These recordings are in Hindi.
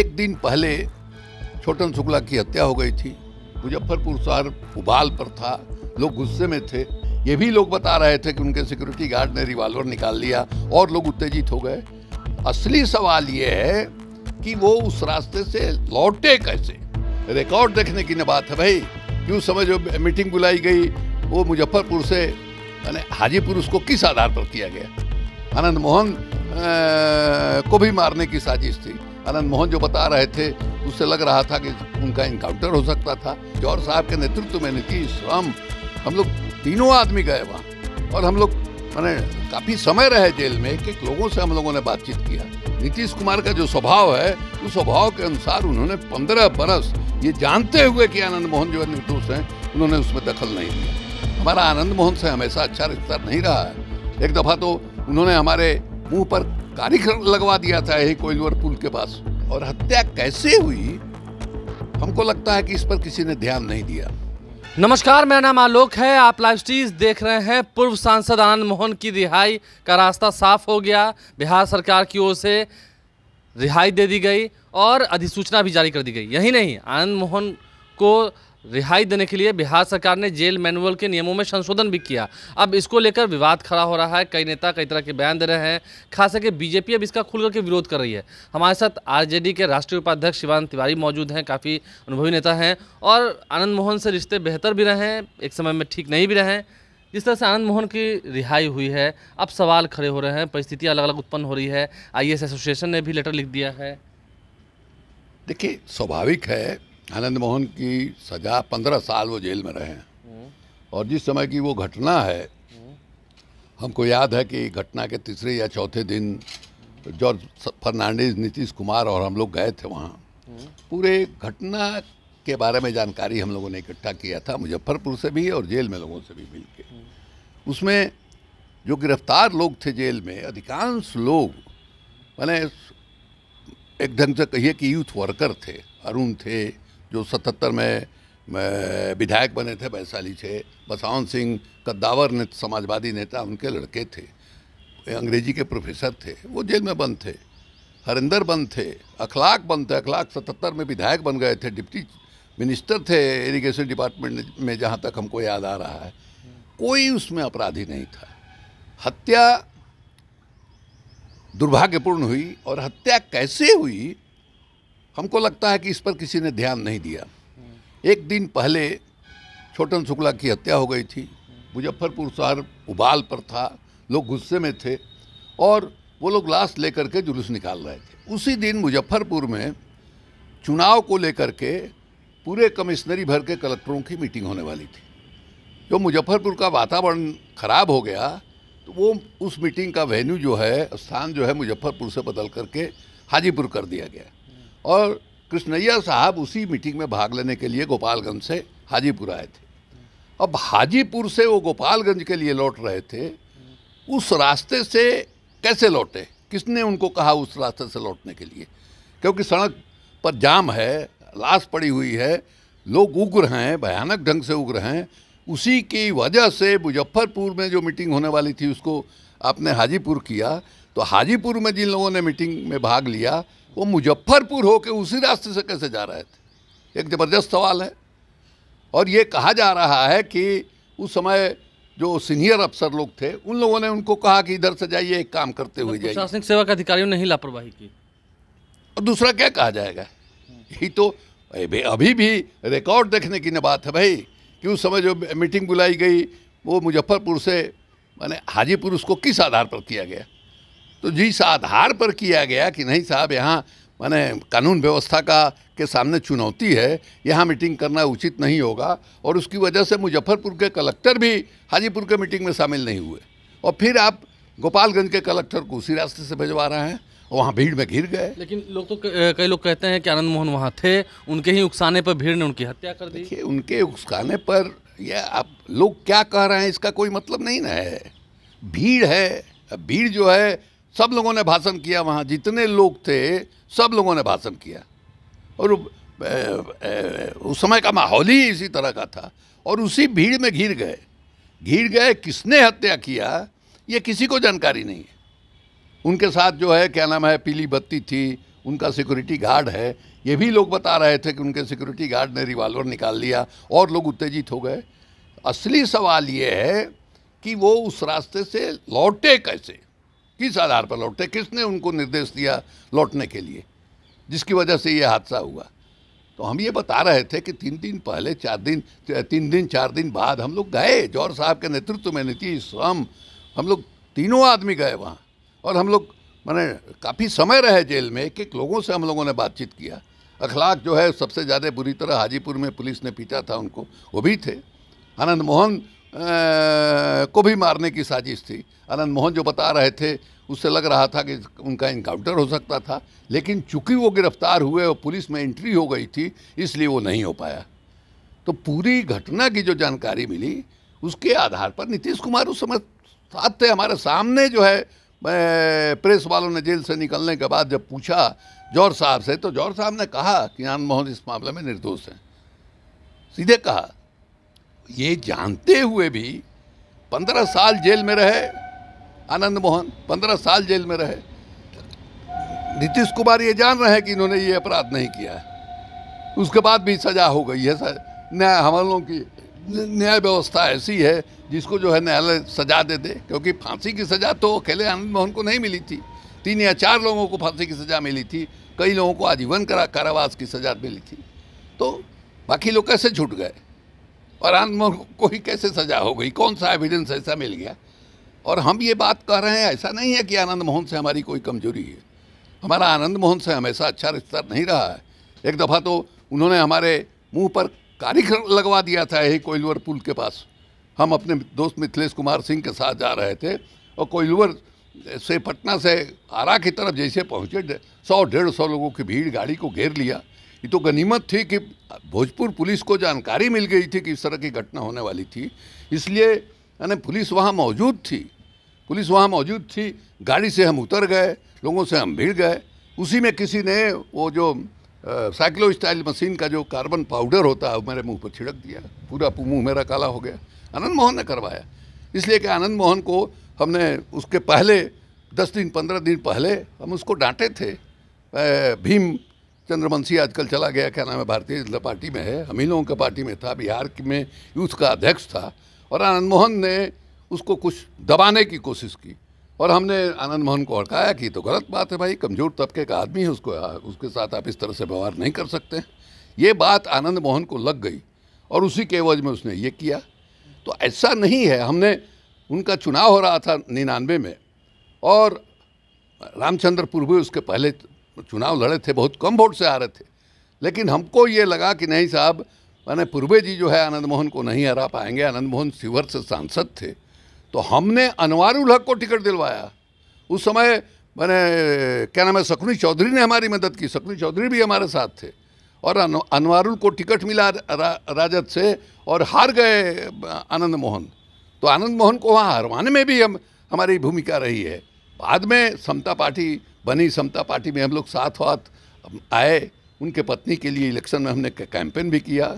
एक दिन पहले छोटन शुक्ला की हत्या हो गई थी मुजफ्फरपुर शहर उबाल पर था लोग गुस्से में थे ये भी लोग बता रहे थे कि उनके सिक्योरिटी गार्ड ने रिवाल्वर निकाल लिया और लोग उत्तेजित हो गए असली सवाल ये है कि वो उस रास्ते से लौटे कैसे रिकॉर्ड देखने की ना बात है भाई क्यों जो मीटिंग बुलाई गई वो मुजफ्फरपुर से यानी हाजीपुर उसको किस आधार पर किया गया आनंद मोहन को भी मारने की साजिश थी आनंद मोहन जो बता रहे थे उससे लग रहा था कि उनका इनकाउंटर हो सकता था जौर साहब के नेतृत्व में नीतीश राम हम लोग तीनों आदमी गए वहाँ और हम लोग मैंने काफ़ी समय रहे जेल में एक एक लोगों से हम लोगों ने बातचीत किया नीतीश कुमार का जो स्वभाव है उस स्वभाव के अनुसार उन्होंने पंद्रह बरस ये जानते हुए कि आनंद मोहन जो निर्दोष हैं उन्होंने उसमें दखल नहीं दिया हमारा आनंद मोहन से हमेशा अच्छा रिश्ता नहीं रहा है एक दफ़ा तो उन्होंने हमारे मुंह पर कार्यक्रम लगवा दिया था यही कोइलवर पुल के पास और हत्या कैसे हुई हमको लगता है कि इस पर किसी ने ध्यान नहीं दिया नमस्कार मेरा नाम आलोक है आप लाइव स्टीज देख रहे हैं पूर्व सांसद आनंद मोहन की रिहाई का रास्ता साफ हो गया बिहार सरकार की ओर से रिहाई दे दी गई और अधिसूचना भी जारी कर दी गई यही नहीं आनंद मोहन को रिहाई देने के लिए बिहार सरकार ने जेल मैनुअल के नियमों में संशोधन भी किया अब इसको लेकर विवाद खड़ा हो रहा है कई नेता कई तरह के बयान दे रहे हैं खास करके बीजेपी अब इसका खुल करके विरोध कर रही है हमारे साथ आरजेडी के राष्ट्रीय उपाध्यक्ष शिवान तिवारी मौजूद हैं काफ़ी अनुभवी नेता हैं और आनंद मोहन से रिश्ते बेहतर भी रहे हैं एक समय में ठीक नहीं भी रहे जिस तरह से आनंद मोहन की रिहाई हुई है अब सवाल खड़े हो रहे हैं परिस्थितियाँ अलग अलग उत्पन्न हो रही है आई एसोसिएशन ने भी लेटर लिख दिया है देखिए स्वाभाविक है आनंद मोहन की सजा पंद्रह साल वो जेल में रहे हैं और जिस समय की वो घटना है हमको याद है कि घटना के तीसरे या चौथे दिन जॉर्ज फर्नांडिस नीतीश कुमार और हम लोग गए थे वहाँ पूरे घटना के बारे में जानकारी हम लोगों ने इकट्ठा किया था मुजफ्फरपुर से भी और जेल में लोगों से भी मिल के उसमें जो गिरफ्तार लोग थे जेल में अधिकांश लोग मैंने एक ढंग से कहिए कि यूथ वर्कर थे अरुण थे जो सतहत्तर में विधायक बने थे वैशाली से बसावन सिंह कद्दावर ने समाजवादी नेता उनके लड़के थे अंग्रेजी के प्रोफेसर थे वो जेल में बंद थे हरिंदर बंद थे अखलाक बंद थे अखलाक सतहत्तर में विधायक बन गए थे डिप्टी मिनिस्टर थे इरीगेशन डिपार्टमेंट में जहाँ तक हमको याद आ रहा है कोई उसमें अपराधी नहीं था हत्या दुर्भाग्यपूर्ण हुई और हत्या कैसे हुई हमको लगता है कि इस पर किसी ने ध्यान नहीं दिया एक दिन पहले छोटन शुक्ला की हत्या हो गई थी मुजफ्फरपुर शहर उबाल पर था लोग गुस्से में थे और वो लोग लाश लेकर के जुलूस निकाल रहे थे उसी दिन मुजफ्फरपुर में चुनाव को लेकर के पूरे कमिश्नरी भर के कलेक्टरों की मीटिंग होने वाली थी जो मुजफ्फरपुर का वातावरण खराब हो गया तो वो उस मीटिंग का वेन्यू जो है स्थान जो है मुजफ्फरपुर से बदल करके हाजीपुर कर दिया गया और कृष्णैया साहब उसी मीटिंग में भाग लेने के लिए गोपालगंज से हाजीपुर आए थे अब हाजीपुर से वो गोपालगंज के लिए लौट रहे थे उस रास्ते से कैसे लौटे किसने उनको कहा उस रास्ते से लौटने के लिए क्योंकि सड़क पर जाम है लाश पड़ी हुई है लोग उग्र हैं भयानक ढंग से उग्र हैं उसी की वजह से मुजफ्फरपुर में जो मीटिंग होने वाली थी उसको आपने हाजीपुर किया तो हाजीपुर में जिन लोगों ने मीटिंग में भाग लिया वो मुजफ्फरपुर होकर उसी रास्ते से कैसे जा रहे थे एक ज़बरदस्त सवाल है और ये कहा जा रहा है कि उस समय जो सीनियर अफसर लोग थे उन लोगों ने उनको कहा कि इधर से जाइए एक काम करते हुए जाइए प्रशासनिक सेवा के अधिकारियों ने ही लापरवाही की और दूसरा क्या कहा जाएगा यही तो अभी भी रिकॉर्ड देखने की बात है भाई कि उस समय जो मीटिंग बुलाई गई वो मुजफ्फरपुर से मैंने हाजीपुर उसको किस आधार पर किया गया तो जिस आधार पर किया गया कि नहीं साहब यहाँ मैंने कानून व्यवस्था का के सामने चुनौती है यहाँ मीटिंग करना उचित नहीं होगा और उसकी वजह से मुजफ्फरपुर के कलेक्टर भी हाजीपुर के मीटिंग में शामिल नहीं हुए और फिर आप गोपालगंज के कलेक्टर को उसी रास्ते से भिजवा रहे हैं वहाँ भीड़ में घिर गए लेकिन लोग तो कई लोग कहते हैं कि आनंद मोहन वहाँ थे उनके ही उकसाने पर भीड़ ने उनकी हत्या कर दी उनके उकसाने पर यह आप लोग क्या कह रहे हैं इसका कोई मतलब नहीं ना है भीड़ है भीड़ जो है सब लोगों ने भाषण किया वहाँ जितने लोग थे सब लोगों ने भाषण किया और उस समय का माहौल ही इसी तरह का था और उसी भीड़ में घिर गए घिर गए किसने हत्या किया ये किसी को जानकारी नहीं है उनके साथ जो है क्या नाम है पीली बत्ती थी उनका सिक्योरिटी गार्ड है ये भी लोग बता रहे थे कि उनके सिक्योरिटी गार्ड ने रिवाल्वर निकाल लिया और लोग उत्तेजित हो गए असली सवाल ये है कि वो उस रास्ते से लौटे कैसे किस आधार पर लौटे किसने उनको निर्देश दिया लौटने के लिए जिसकी वजह से ये हादसा हुआ तो हम ये बता रहे थे कि तीन दिन पहले चार दिन तीन दिन चार दिन बाद हम लोग गए जौहर साहब के नेतृत्व में नीतीश हम हम लोग तीनों आदमी गए वहाँ और हम लोग मैंने काफ़ी समय रहे जेल में एक एक लोगों से हम लोगों ने बातचीत किया अखलाक जो है सबसे ज़्यादा बुरी तरह हाजीपुर में पुलिस ने पीटा था उनको वो भी थे आनंद मोहन को भी मारने की साजिश थी अनंत मोहन जो बता रहे थे उससे लग रहा था कि उनका इनकाउंटर हो सकता था लेकिन चूंकि वो गिरफ्तार हुए और पुलिस में एंट्री हो गई थी इसलिए वो नहीं हो पाया तो पूरी घटना की जो जानकारी मिली उसके आधार पर नीतीश कुमार उस समय साथ थे हमारे सामने जो है प्रेस वालों ने जेल से निकलने के बाद जब पूछा जौहर साहब से तो जौहर साहब ने कहा कि आनंद मोहन इस मामले में निर्दोष हैं सीधे कहा ये जानते हुए भी पंद्रह साल जेल में रहे आनंद मोहन पंद्रह साल जेल में रहे नीतीश कुमार ये जान रहे हैं कि इन्होंने ये अपराध नहीं किया है उसके बाद भी सजा हो गई है सर न्याय हम लोगों की न्याय व्यवस्था ऐसी है जिसको जो है न्यायालय सजा दे दे क्योंकि फांसी की सज़ा तो अकेले आनंद मोहन को नहीं मिली थी तीन या चार लोगों को फांसी की सज़ा मिली थी कई लोगों को आजीवन करा कारावास की सज़ा मिली थी तो बाकी लोग कैसे छूट गए फरहान को ही कैसे सजा हो गई कौन सा एविडेंस ऐसा मिल गया और हम ये बात कह रहे हैं ऐसा नहीं है कि आनंद मोहन से हमारी कोई कमजोरी है हमारा आनंद मोहन से हमेशा अच्छा रिश्ता नहीं रहा है एक दफ़ा तो उन्होंने हमारे मुंह पर कार्यक्रम लगवा दिया था यही कोयलवर पुल के पास हम अपने दोस्त मिथिलेश कुमार सिंह के साथ जा रहे थे और कोयलवर से पटना से आरा की तरफ जैसे पहुँचे सौ डेढ़ सौ लोगों की भीड़ गाड़ी को घेर लिया ये तो गनीमत थी कि भोजपुर पुलिस को जानकारी मिल गई थी कि इस तरह की घटना होने वाली थी इसलिए यानी पुलिस वहाँ मौजूद थी पुलिस वहाँ मौजूद थी गाड़ी से हम उतर गए लोगों से हम भीड़ गए उसी में किसी ने वो जो साइक्लो स्टाइल मशीन का जो कार्बन पाउडर होता है मेरे मुंह पर छिड़क दिया पूरा मुंह मेरा काला हो गया आनंद मोहन ने करवाया इसलिए कि आनंद मोहन को हमने उसके पहले दस दिन पंद्रह दिन पहले हम उसको डांटे थे भीम चंद्रवंशी आजकल चला गया क्या नाम है भारतीय जनता पार्टी में है हम ही लोगों का पार्टी में था बिहार में यूथ का अध्यक्ष था और आनंद मोहन ने उसको कुछ दबाने की कोशिश की और हमने आनंद मोहन को अड़काया कि तो गलत बात है भाई कमजोर तबके का आदमी है उसको हाँ, उसके साथ आप इस तरह से व्यवहार नहीं कर सकते ये बात आनंद मोहन को लग गई और उसी के एवज में उसने ये किया तो ऐसा नहीं है हमने उनका चुनाव हो रहा था निन्यानवे में और रामचंद्र पूर्वे उसके पहले तो चुनाव लड़े थे बहुत कम वोट से आ रहे थे लेकिन हमको ये लगा कि नहीं साहब मैंने पूर्वे जी जो है आनंद मोहन को नहीं हरा पाएंगे आनंद मोहन शिवर से सांसद थे तो हमने अनवारुल हक को टिकट दिलवाया उस समय मैंने क्या नाम है सकनी चौधरी ने हमारी मदद की सकनी चौधरी भी हमारे साथ थे और अनवारुल को टिकट मिला रा, राजद से और हार गए आनंद मोहन तो आनंद मोहन को वहाँ हरवाने में भी हम हमारी भूमिका रही है बाद में समता पार्टी बनी समता पार्टी में हम लोग साथ साथ आए उनके पत्नी के लिए इलेक्शन में हमने कैंपेन भी किया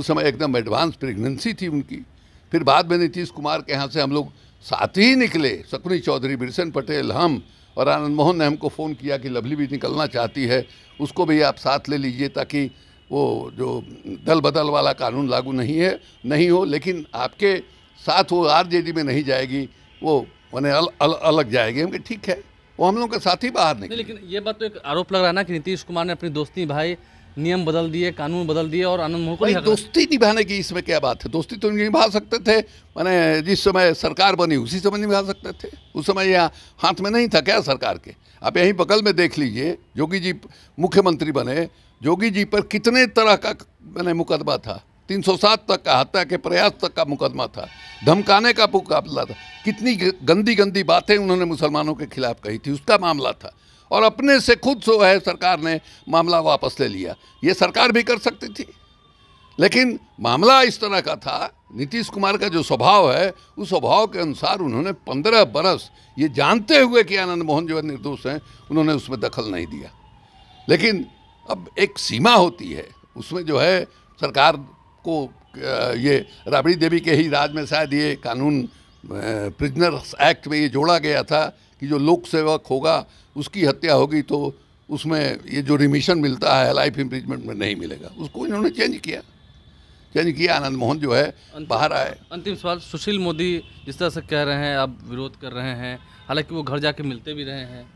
उस समय एकदम एडवांस प्रेगनेंसी थी उनकी फिर बाद में नीतीश कुमार के यहाँ से हम लोग साथ ही निकले शकुनी चौधरी बिरसन पटेल हम और आनंद मोहन ने हमको फ़ोन किया कि लवली भी निकलना चाहती है उसको भी आप साथ ले लीजिए ताकि वो जो दल बदल वाला कानून लागू नहीं है नहीं हो लेकिन आपके साथ वो आरजेडी में नहीं जाएगी वो मैंने अल, अल, अलग जाएगी हम ठीक है वो हम लोगों के साथ ही बाहर निकले लेकिन ये बात तो एक आरोप लग रहा है ना कि नीतीश कुमार ने अपनी दोस्ती भाई नियम बदल दिए कानून बदल दिए और आनंद मोहन दोस्ती निभाने की इसमें क्या बात है दोस्ती तो निभा सकते थे मैंने जिस समय सरकार बनी उसी समय निभा सकते थे उस समय यहाँ हाथ में नहीं था क्या सरकार के आप यहीं बगल में देख लीजिए योगी जी मुख्यमंत्री बने योगी जी पर कितने तरह का मैंने मुकदमा था 307 तक का हत्या के प्रयास तक का मुकदमा था धमकाने का मुकाबला था कितनी गंदी गंदी बातें उन्होंने मुसलमानों के खिलाफ कही थी उसका मामला था और अपने से खुद सो है सरकार ने मामला वापस ले लिया ये सरकार भी कर सकती थी लेकिन मामला इस तरह का था नीतीश कुमार का जो स्वभाव है उस स्वभाव के अनुसार उन्होंने पंद्रह बरस ये जानते हुए कि आनंद मोहन जो है निर्दोष हैं उन्होंने उसमें दखल नहीं दिया लेकिन अब एक सीमा होती है उसमें जो है सरकार को ये राबड़ी देवी के ही राज में शायद ये कानून प्रिजनर्स एक्ट में ये जोड़ा गया था कि जो लोक सेवक होगा उसकी हत्या होगी तो उसमें ये जो रिमिशन मिलता है लाइफ इम्प्रीजमेंट में नहीं मिलेगा उसको इन्होंने चेंज किया चेंज किया आनंद मोहन जो है बाहर आए अंतिम सवाल सुशील मोदी जिस तरह से कह रहे हैं आप विरोध कर रहे हैं हालांकि वो घर जाके मिलते भी रहे हैं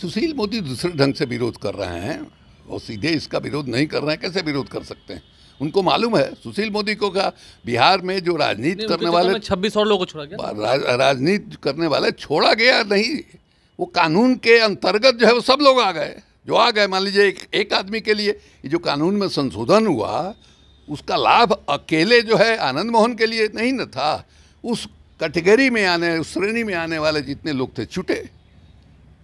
सुशील मोदी दूसरे ढंग से विरोध कर रहे हैं और सीधे इसका विरोध नहीं कर रहे हैं कैसे विरोध कर सकते हैं उनको मालूम है सुशील मोदी को कहा बिहार में जो राजनीति करने वाले छब्बीस और लोगों को छोड़ा गया राज, राजनीति करने वाले छोड़ा गया नहीं वो कानून के अंतर्गत जो है वो सब लोग आ गए जो आ गए मान लीजिए एक, एक आदमी के लिए जो कानून में संशोधन हुआ उसका लाभ अकेले जो है आनंद मोहन के लिए नहीं न था उस कैटेगरी में आने उस श्रेणी में आने वाले जितने लोग थे छुटे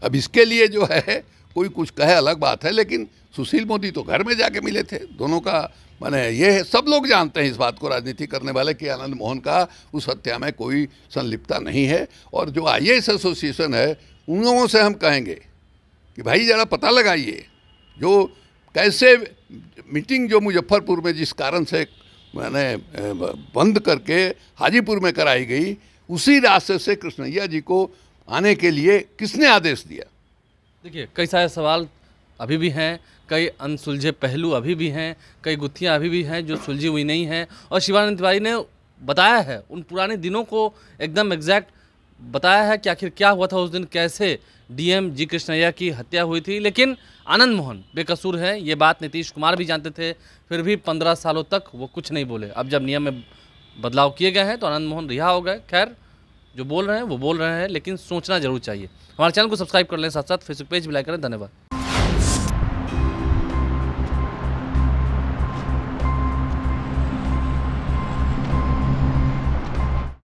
अब इसके लिए जो है कोई कुछ कहे अलग बात है लेकिन सुशील मोदी तो घर में जाके मिले थे दोनों का मैंने ये है सब लोग जानते हैं इस बात को राजनीति करने वाले कि आनंद मोहन का उस हत्या में कोई संलिप्तता नहीं है और जो आई एसोसिएशन है उन लोगों से हम कहेंगे कि भाई ज़रा पता लगाइए जो कैसे मीटिंग जो मुजफ्फरपुर में जिस कारण से मैंने बंद करके हाजीपुर में कराई गई उसी रास्ते से कृष्णैया जी को आने के लिए किसने आदेश दिया देखिए कई सारे सवाल अभी भी हैं कई अनसुलझे पहलू अभी भी हैं कई गुत्थियाँ अभी भी हैं जो सुलझी हुई नहीं हैं और शिवानंद तिवारी ने बताया है उन पुराने दिनों को एकदम एग्जैक्ट बताया है कि आखिर क्या हुआ था उस दिन कैसे डीएम जी कृष्णैया की हत्या हुई थी लेकिन आनंद मोहन बेकसूर है ये बात नीतीश कुमार भी जानते थे फिर भी पंद्रह सालों तक वो कुछ नहीं बोले अब जब नियम में बदलाव किए गए हैं तो आनंद मोहन रिहा हो गए खैर जो बोल रहे हैं वो बोल रहे हैं लेकिन सोचना जरूर चाहिए हमारे चैनल को सब्सक्राइब कर लें साथ साथ फेसबुक पेज भी लाइक करें धन्यवाद